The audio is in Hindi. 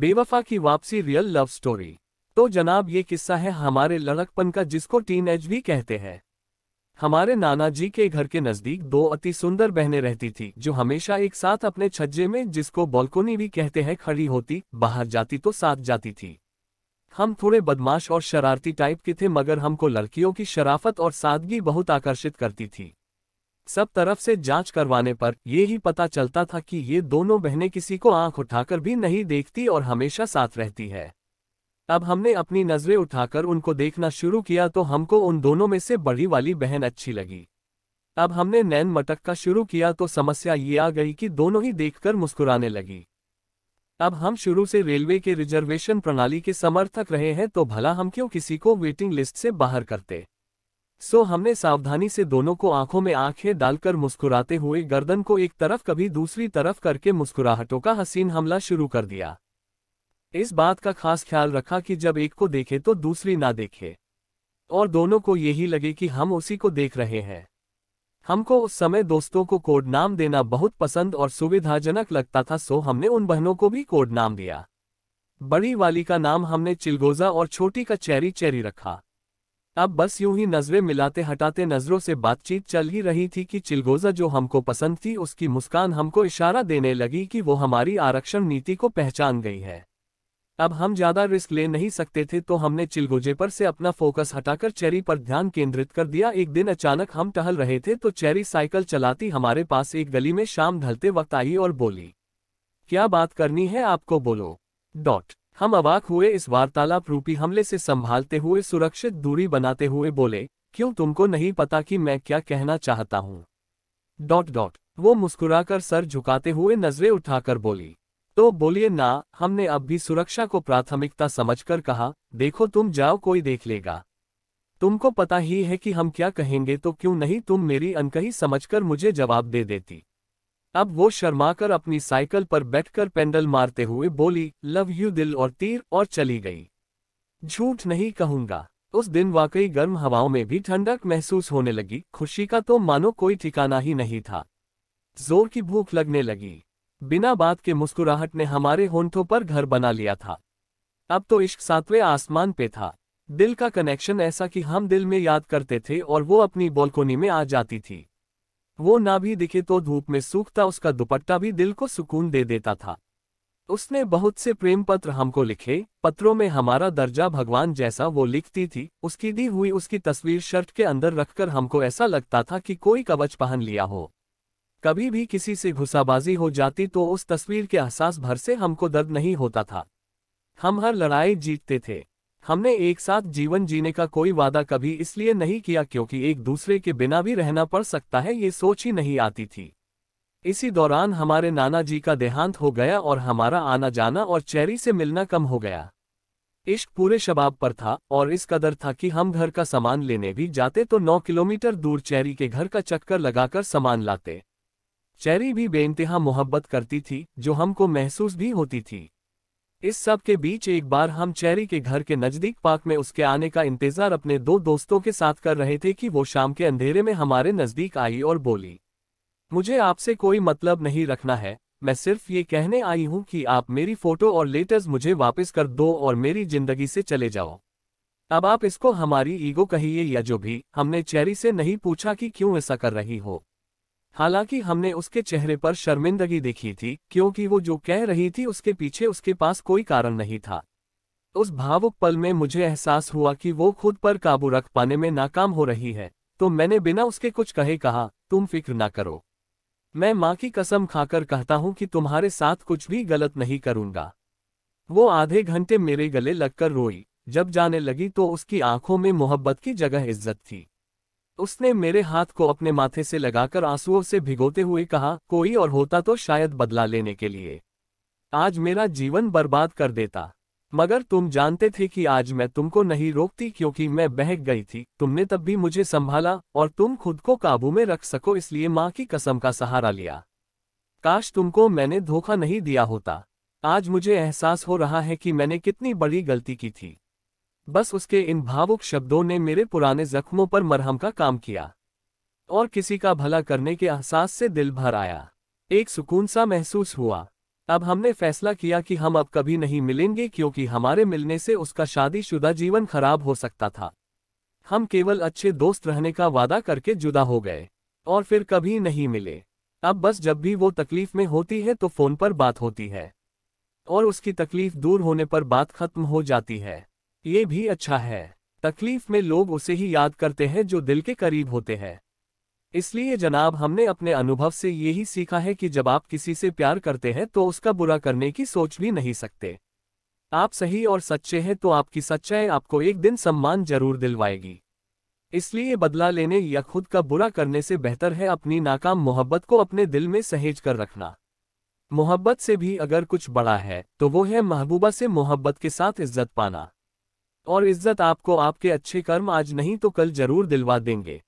बेवफा की वापसी रियल लव स्टोरी तो जनाब ये किस्सा है हमारे लड़कपन का जिसको टीन एज भी कहते हैं हमारे नाना जी के घर के नजदीक दो अति सुंदर बहनें रहती थी जो हमेशा एक साथ अपने छज्जे में जिसको बॉल्कोनी भी कहते हैं खड़ी होती बाहर जाती तो साथ जाती थी हम थोड़े बदमाश और शरारती टाइप के थे मगर हमको लड़कियों की शराफत और सादगी बहुत आकर्षित करती थी सब तरफ से जांच करवाने पर ये ही पता चलता था कि ये दोनों बहनें किसी को आंख उठाकर भी नहीं देखती और हमेशा साथ रहती है अब हमने अपनी नज़रें उठाकर उनको देखना शुरू किया तो हमको उन दोनों में से बड़ी वाली बहन अच्छी लगी अब हमने नैन मटक का शुरू किया तो समस्या ये आ गई कि दोनों ही देखकर मुस्कुराने लगी अब हम शुरू से रेलवे के रिजर्वेशन प्रणाली के समर्थक रहे हैं तो भला हम क्यों किसी को वेटिंग लिस्ट से बाहर करते सो हमने सावधानी से दोनों को आंखों में आंखें डालकर मुस्कुराते हुए गर्दन को एक तरफ कभी दूसरी तरफ करके मुस्कुराहटों का हसीन हमला शुरू कर दिया इस बात का खास ख्याल रखा कि जब एक को देखे तो दूसरी ना देखे और दोनों को यही लगे कि हम उसी को देख रहे हैं हमको उस समय दोस्तों को कोड नाम देना बहुत पसंद और सुविधाजनक लगता था सो हमने उन बहनों को भी कोड नाम दिया बड़ी वाली का नाम हमने चिलगोजा और छोटी का चेरी चेरी रखा अब बस यूं ही नजरें मिलाते हटाते नजरों से बातचीत चल ही रही थी कि चिलगोजा जो हमको पसंद थी उसकी मुस्कान हमको इशारा देने लगी कि वो हमारी आरक्षण नीति को पहचान गई है अब हम ज्यादा रिस्क ले नहीं सकते थे तो हमने चिलगोजे पर से अपना फोकस हटाकर चेरी पर ध्यान केंद्रित कर दिया एक दिन अचानक हम टहल रहे थे तो चेरी साइकिल चलाती हमारे पास एक गली में शाम ढलते वक्त आई और बोली क्या बात करनी है आपको बोलो डॉट हम अवाक हुए इस वार्तालाप रूपी हमले से संभालते हुए सुरक्षित दूरी बनाते हुए बोले क्यों तुमको नहीं पता कि मैं क्या कहना चाहता हूँ डॉट डॉट वो मुस्कुराकर सर झुकाते हुए नजरें उठाकर बोली तो बोलिए ना हमने अब भी सुरक्षा को प्राथमिकता समझकर कहा देखो तुम जाओ कोई देख लेगा तुमको पता ही है कि हम क्या कहेंगे तो क्यों नहीं तुम मेरी अनकही समझकर मुझे जवाब दे देती अब वो शर्माकर अपनी साइकिल पर बैठकर पेंडल मारते हुए बोली लव यू दिल और तीर और चली गई झूठ नहीं कहूंगा उस दिन वाकई गर्म हवाओं में भी ठंडक महसूस होने लगी खुशी का तो मानो कोई ठिकाना ही नहीं था जोर की भूख लगने लगी बिना बात के मुस्कुराहट ने हमारे होंठों पर घर बना लिया था अब तो इश्क सातवें आसमान पे था दिल का कनेक्शन ऐसा कि हम दिल में याद करते थे और वो अपनी बॉलकोनी में आ जाती थी वो ना भी दिखे तो धूप में सूखता उसका दुपट्टा भी दिल को सुकून दे देता था उसने बहुत से प्रेम पत्र हमको लिखे पत्रों में हमारा दर्जा भगवान जैसा वो लिखती थी उसकी दी हुई उसकी तस्वीर शर्ट के अंदर रखकर हमको ऐसा लगता था कि कोई कवच पहन लिया हो कभी भी किसी से घुसाबाजी हो जाती तो उस तस्वीर के एहसास भर से हमको दर्द नहीं होता था हम हर लड़ाई जीतते थे हमने एक साथ जीवन जीने का कोई वादा कभी इसलिए नहीं किया क्योंकि एक दूसरे के बिना भी रहना पड़ सकता है ये सोच ही नहीं आती थी इसी दौरान हमारे नाना जी का देहांत हो गया और हमारा आना जाना और चेरी से मिलना कम हो गया इश्क पूरे शबाब पर था और इस कदर था कि हम घर का सामान लेने भी जाते तो नौ किलोमीटर दूर चेरी के घर का चक्कर लगाकर सामान लाते चेरी भी बेइंतहा मोहब्बत करती थी जो हमको महसूस भी होती थी इस सब के बीच एक बार हम चेरी के घर के नजदीक पार्क में उसके आने का इंतजार अपने दो दोस्तों के साथ कर रहे थे कि वो शाम के अंधेरे में हमारे नजदीक आई और बोली मुझे आपसे कोई मतलब नहीं रखना है मैं सिर्फ ये कहने आई हूं कि आप मेरी फोटो और लेटर्स मुझे वापस कर दो और मेरी जिंदगी से चले जाओ अब आप इसको हमारी ईगो कहिए या जो भी हमने चेरी से नहीं पूछा कि क्यों ऐसा कर रही हो हालांकि हमने उसके चेहरे पर शर्मिंदगी देखी थी क्योंकि वो जो कह रही थी उसके पीछे उसके पास कोई कारण नहीं था उस भावुक पल में मुझे एहसास हुआ कि वो खुद पर काबू रख पाने में नाकाम हो रही है तो मैंने बिना उसके कुछ कहे कहा तुम फिक्र ना करो मैं माँ की कसम खाकर कहता हूँ कि तुम्हारे साथ कुछ भी गलत नहीं करूँगा वो आधे घंटे मेरे गले लगकर रोई जब जाने लगी तो उसकी आंखों में मोहब्बत की जगह इज्जत थी उसने मेरे हाथ को अपने माथे से लगाकर आंसुओं से भिगोते हुए कहा कोई और होता तो शायद बदला लेने के लिए आज मेरा जीवन बर्बाद कर देता मगर तुम जानते थे कि आज मैं तुमको नहीं रोकती क्योंकि मैं बहक गई थी तुमने तब भी मुझे संभाला और तुम खुद को काबू में रख सको इसलिए माँ की कसम का सहारा लिया काश तुमको मैंने धोखा नहीं दिया होता आज मुझे एहसास हो रहा है कि मैंने कितनी बड़ी गलती की थी बस उसके इन भावुक शब्दों ने मेरे पुराने जख्मों पर मरहम का काम किया और किसी का भला करने के एहसास से दिल भर आया एक सुकून सा महसूस हुआ अब हमने फैसला किया कि हम अब कभी नहीं मिलेंगे क्योंकि हमारे मिलने से उसका शादीशुदा जीवन खराब हो सकता था हम केवल अच्छे दोस्त रहने का वादा करके जुदा हो गए और फिर कभी नहीं मिले अब बस जब भी वो तकलीफ में होती है तो फोन पर बात होती है और उसकी तकलीफ दूर होने पर बात खत्म हो जाती है ये भी अच्छा है तकलीफ में लोग उसे ही याद करते हैं जो दिल के करीब होते हैं इसलिए जनाब हमने अपने अनुभव से यही सीखा है कि जब आप किसी से प्यार करते हैं तो उसका बुरा करने की सोच भी नहीं सकते आप सही और सच्चे हैं तो आपकी सच्चाई आपको एक दिन सम्मान जरूर दिलवाएगी इसलिए बदला लेने या खुद का बुरा करने से बेहतर है अपनी नाकाम मोहब्बत को अपने दिल में सहेज कर रखना मोहब्बत से भी अगर कुछ बड़ा है तो वो है महबूबा से मोहब्बत के साथ इज्जत पाना और इज्जत आपको आपके अच्छे कर्म आज नहीं तो कल जरूर दिलवा देंगे